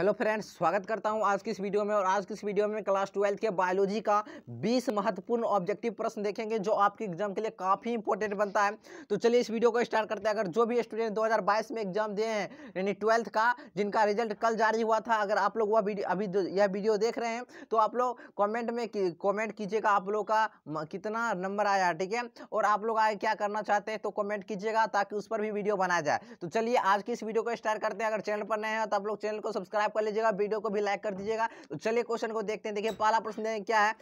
hello friends स्वागत करता हूं आज की इस वीडियो में और आज की इस वीडियो में क्लास ट्वेल्थ के बायोलॉजी का 20 महत्वपूर्ण ऑब्जेक्टिव प्रश्न देखेंगे जो आपके एग्जाम के लिए काफ़ी इंपॉर्टेंट बनता है तो चलिए इस वीडियो को स्टार्ट करते हैं अगर जो भी स्टूडेंट 2022 में एग्जाम दिए हैं यानी ट्वेल्थ का जिनका रिजल्ट कल जारी हुआ था अगर आप लोग वह अभी यह वीडियो देख रहे हैं तो आप लोग कॉमेंट में कॉमेंट कीजिएगा आप लोग का कितना नंबर आया ठीक है और आप लोग आगे क्या करना चाहते हैं तो कॉमेंट कीजिएगा ताकि उस पर भी वीडियो बनाया जाए तो चलिए आज की इस वीडियो को स्टार्ट करते हैं अगर चैनल पर नए हैं तो आप लोग चैनल को सब्सक्राइब सब्सक्राइब कर लीजिएगा वीडियो को भी लाइक कर दीजिएगा तो चलिए क्वेश्चन को देखते हैं देखिए पहला प्रश्न क्या है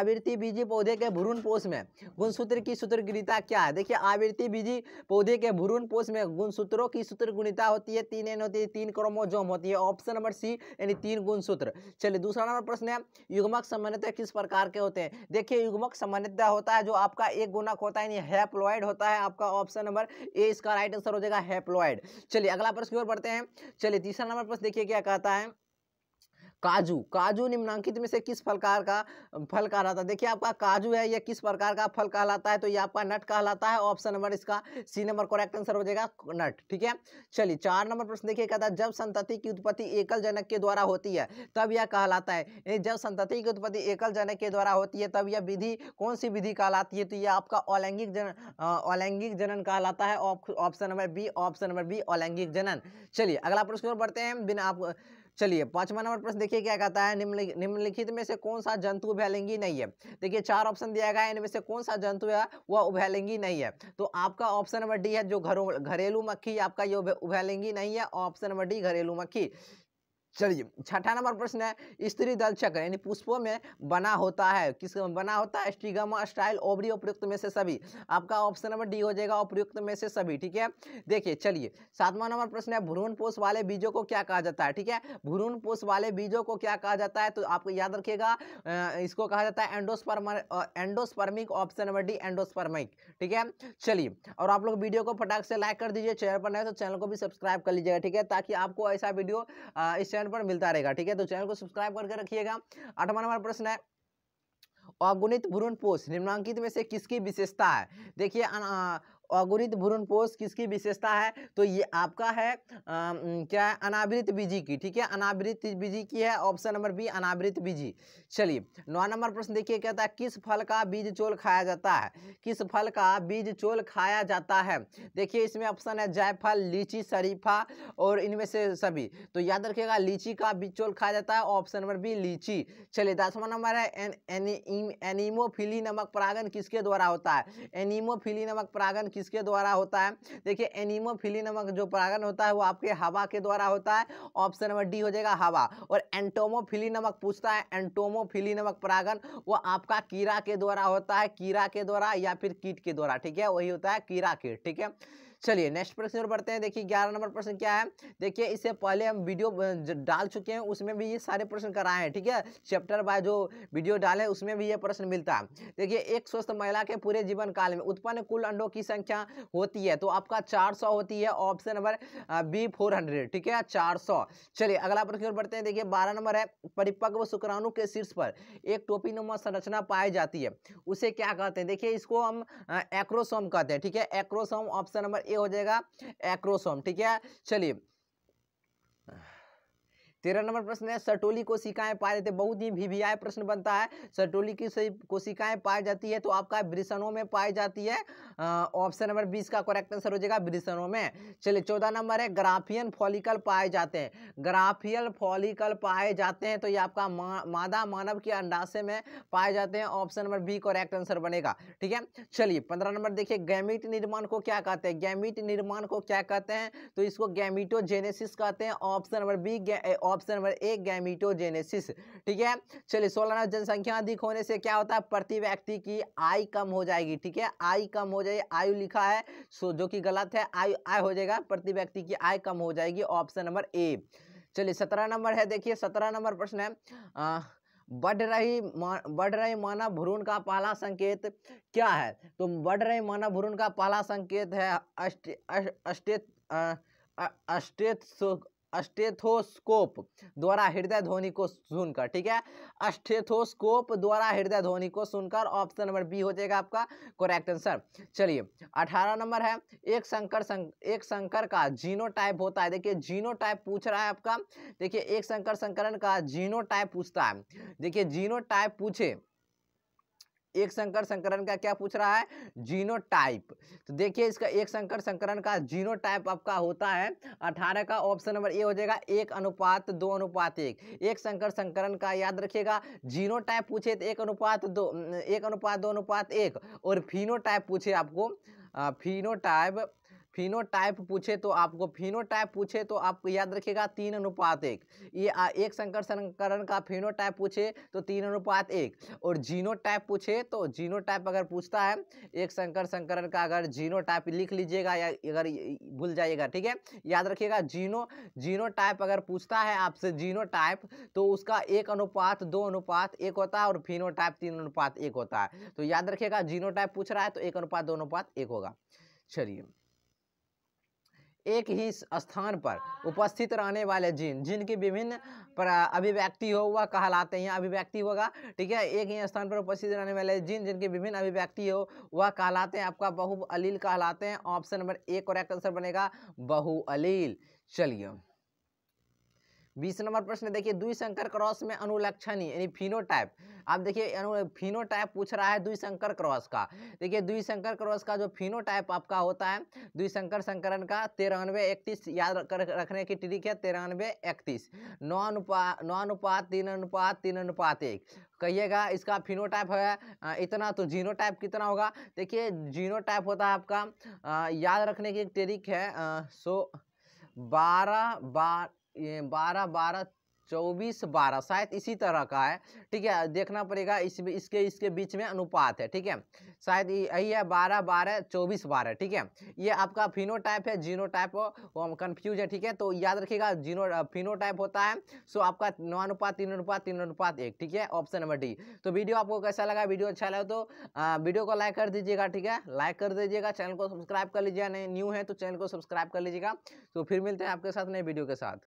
आवृत्ति बीजी पौधे के भ्रूण पोष में गुणसूत्र की सूत्रगुणिता क्या है देखिए आवृत्ति बीजी पौधे के भ्रूण पोष में गुणसूत्रों की सूत्रगुणिता होती है तीन एन होती है तीन क्रोमोजोम होती है ऑप्शन नंबर सी यानी तीन गुणसूत्र चलिए दूसरा नंबर प्रश्न है युग्मक सामान्यतः किस प्रकार के होते हैं देखिए युग्मक सामान्यतः होता है जो आपका एक गुणक होता है यानी होता है आपका ऑप्शन नंबर ए इसका राइट आंसर हो जाएगा हैप्लॉइड चलिए अगला प्रश्न की ओर बढ़ते हैं चलिए तीसरा नंबर प्रश्न देखिए क्या कहता जाता है काजू काजू निम्नांकित में से किस प्रकार का फल कहलाता है देखिए आपका काजू है यह किस प्रकार का फल कहलाता है तो यह आपका नट कहलाता है ऑप्शन नंबर इसका सी नंबर करेक्ट आंसर हो जाएगा नट ठीक है चलिए चार नंबर प्रश्न देखिए कहता है जब संतति की उत्पत्ति एकल जनक के द्वारा होती है तब यह कहलाता है यानी जब संतति की उत्पत्ति एकल जनक के द्वारा होती है तब यह विधि कौन सी विधि कहलाती है तो यह आपका अलैंगिक जन अलैंगिक जनन कहलाता है option number B option number B अलैंगिक जनन चलिए अगला प्रश्न बढ़ते हैं बिना आप चलिए पांचवा नंबर प्रश्न देखिए क्या कहता है निम्नलिखित निम्नलिखित में से कौन सा जंतु उभैलेंगी नहीं है देखिए चार ऑप्शन दिया गया है इनमें से कौन सा जंतु है वह उभैलेंगी नहीं है तो आपका ऑप्शन नंबर डी है जो घरों घरेलू मक्खी आपका ये उभैलेंगी नहीं है ऑप्शन नंबर डी घरेलू मक्खी चलिए छठा नंबर प्रश्न है स्त्री दल चक्र यानी पुष्पों में बना होता है किस बना होता है स्टिगमा स्टाइल ओबरी उपयुक्त में से सभी आपका ऑप्शन नंबर डी हो जाएगा उपयुक्त में से सभी ठीक है देखिए चलिए सातवां नंबर प्रश्न है भ्रूण पोष वाले बीजों को क्या कहा जाता है ठीक है भ्रूण पोष वाले बीजों को क्या कहा जाता है तो आपको याद रखिएगा इसको कहा जाता है endosperm endospermic option number D endospermic ठीक है चलिए और आप लोग वीडियो को फटाक से लाइक कर दीजिए चैनल पर नए तो चैनल को भी सब्सक्राइब कर लीजिएगा ठीक है ताकि आपको ऐसा वीडियो इस चैनल पर मिलता रहेगा ठीक है तो चैनल को सब्सक्राइब करके रखिएगा आठवां नंबर प्रश्न है अगुणित भ्रूण पोष निम्नांकित में से किसकी विशेषता है देखिए भ्रूण पोष किसकी विशेषता है तो ये आपका है आ, क्या है अनावृत बीजी की ठीक है अनावृत बीजी की है ऑप्शन नंबर बी अनावृत बीजी चलिए नौ नंबर प्रश्न देखिए कहता है किस फल का बीज चोल खाया जाता है किस फल का बीज चोल खाया जाता है देखिए इसमें ऑप्शन है जायफल लीची शरीफा और इनमें से सभी तो याद रखिएगा लीची का बीज चोल खाया जाता है ऑप्शन नंबर बी लीची चलिए दसवा नंबर है एनिमोफिली नमक परागन किसके द्वारा होता है एनिमोफिली नमक परागन किस किसके द्वारा होता है देखिए एनिमोफिली नामक जो परागन होता है वो आपके हवा के द्वारा होता है ऑप्शन नंबर डी हो जाएगा हवा और एंटोमोफिली नमक पूछता है एंटोमोफिली नमक परागन वो आपका कीड़ा के द्वारा होता है कीड़ा के द्वारा या फिर कीट के द्वारा ठीक है वही होता है कीड़ा कीट ठीक है चलिए नेक्स्ट प्रश्न और बढ़ते हैं देखिए ग्यारह नंबर प्रश्न क्या है देखिए इससे पहले हम वीडियो डाल चुके हैं उसमें भी ये सारे प्रश्न कराए हैं ठीक है चैप्टर बाय जो वीडियो डाले उसमें भी ये प्रश्न मिलता है देखिए एक स्वस्थ महिला के पूरे जीवन काल में उत्पन्न कुल अंडों की संख्या होती है तो आपका चार सौ होती है option number B four hundred ठीक है चार सौ चलिए अगला प्रश्न और बढ़ते हैं देखिए बारह नंबर है परिपक्व शुक्राणु के शीर्ष पर एक टोपी संरचना पाई जाती है उसे क्या कहते हैं देखिए इसको हम एक्रोसोम कहते हैं ठीक है एक्रोसोम ऑप्शन नंबर ये हो जाएगा एक्रोसोम ठीक है चलिए तेरह नंबर प्रश्न है सटोली कोशिकाएं पाए जाते बहुत ही भीभीआई प्रश्न बनता है सटोली की कोशिकाएं पाई जाती है तो आपका ब्रिसनों में पाई जाती है ऑप्शन नंबर बीस का करेक्ट आंसर हो जाएगा ब्रिसनों में चलिए चौदह नंबर है ग्राफियन फॉलिकल पाए जाते हैं ग्राफियल फॉलिकल पाए जाते हैं तो ये आपका मा, मादा मानव के अंडाशय में पाए जाते हैं option number B correct answer बनेगा ठीक है चलिए पंद्रह नंबर देखिए गैमिट निर्माण को क्या कहते हैं गैमिट निर्माण को क्या कहते हैं तो इसको गैमिटो कहते हैं option number B option number A gametogenesis ठीक है चलिए सोलह जनसंख्या अधिक होने से क्या होता है प्रति व्यक्ति की आय कम हो जाएगी ठीक है आय कम हो जाएगी आयु लिखा है सो जो कि गलत है आयु आय हो जाएगा प्रति व्यक्ति की आय कम हो जाएगी ऑप्शन नंबर ए चलिए सत्रह नंबर है देखिए सत्रह नंबर प्रश्न है आ, बढ़ रही बढ़ रही मानव भ्रूण का पहला संकेत क्या है तो बढ़ रही मानव भ्रूण का पहला संकेत है अस्टे, अस्टे, अस्टे, अस्टे, अस्टे, अस्टे, अस्टेथोस्कोप द्वारा हृदय ध्वनि को सुनकर ठीक है अस्टेथोस्कोप द्वारा हृदय ध्वनि को सुनकर ऑप्शन नंबर बी हो जाएगा आपका करेक्ट आंसर चलिए अठारह नंबर है एक संकर संक, एक संकर का जीनो टाइप होता है देखिए जीनो टाइप पूछ रहा है आपका देखिए एक संकर संकरण का जीनो टाइप पूछता है देखिए जीनो टाइप पूछे एक संकर संकरण का क्या पूछ रहा है जीनोटाइप तो देखिए इसका एक संकर संकरण का जीनोटाइप आपका होता है अठारह का ऑप्शन नंबर ए हो जाएगा एक अनुपात दो अनुपात एक एक संकर संकरण का याद रखिएगा जीनोटाइप पूछे तो एक अनुपात दो एक अनुपात दो अनुपात एक और फिनोटाइप पूछे आपको फिनोटाइप फिनोटाइप पूछे तो आपको फिनोटाइप पूछे तो आप याद रखिएगा तीन अनुपात एक ये आ, एक संकर संकरण का फिनोटाइप पूछे तो तीन अनुपात एक और जीनोटाइप पूछे तो जीनोटाइप अगर पूछता है एक संकर संकरण का अगर जीनोटाइप लिख लीजिएगा या अगर भूल जाइएगा ठीक है याद रखिएगा जीनो जीनोटाइप अगर पूछता है आपसे जीनोटाइप तो उसका एक अनुपात दो अनुपात एक होता है और फिनोटाइप तीन अनुपात एक होता है तो याद रखिएगा जीनोटाइप पूछ रहा है तो एक अनुपात दो अनुपात एक होगा चलिए एक ही स्थान पर उपस्थित रहने वाले जीन जिनकी विभिन्न अभिव्यक्ति हो वह कहलाते हैं अभिव्यक्ति होगा ठीक है एक ही स्थान पर उपस्थित रहने वाले जीन जिनकी विभिन्न अभिव्यक्ति हो वह कहलाते हैं आपका बहुअलील कहलाते हैं ऑप्शन नंबर एक और एक आंसर बनेगा बहुअलील चलिए बीस नंबर प्रश्न देखिए दुई शंकर क्रॉस में अनुलक्षणी यानी फिनोटाइप आप देखिए अनु फिनोटाइप पूछ रहा है दुई शंकर क्रॉस का देखिए दुई शंकर क्रॉस का जो फिनोटाइप आपका होता है दुई शंकर संकरण का तिरानवे इकतीस याद कर रखने की ट्रिक है तिरानवे इकतीस नौ अनुपात नौ अनुपात तीन अनुपात तीन अनुपात एक कहिएगा इसका फिनोटाइप है इतना तो जीनोटाइप कितना होगा देखिए जीनोटाइप होता है आपका याद रखने की एक ट्रिक है सो बारह बार बारह बारह चौबीस बारह शायद इसी तरह का है ठीक है देखना पड़ेगा इस इसके इसके बीच में अनुपात है ठीक है शायद यही है बारह बारह चौबीस बारह ठीक है ये आपका फिनोटाइप है जीनोटाइप वो हम कन्फ्यूज है ठीक है तो याद रखिएगा जीनो फिनोटाइप होता है सो आपका नौ अनुपात तीन अनुपात तीन अनुपात एक ठीक है ऑप्शन नंबर डी तो वीडियो आपको कैसा लगा वीडियो अच्छा लगा तो आ, वीडियो को लाइक कर दीजिएगा ठीक है लाइक कर दीजिएगा चैनल को सब्सक्राइब कर लीजिएगा न्यू है तो चैनल को सब्सक्राइब कर लीजिएगा तो फिर मिलते हैं आपके साथ नए वीडियो के साथ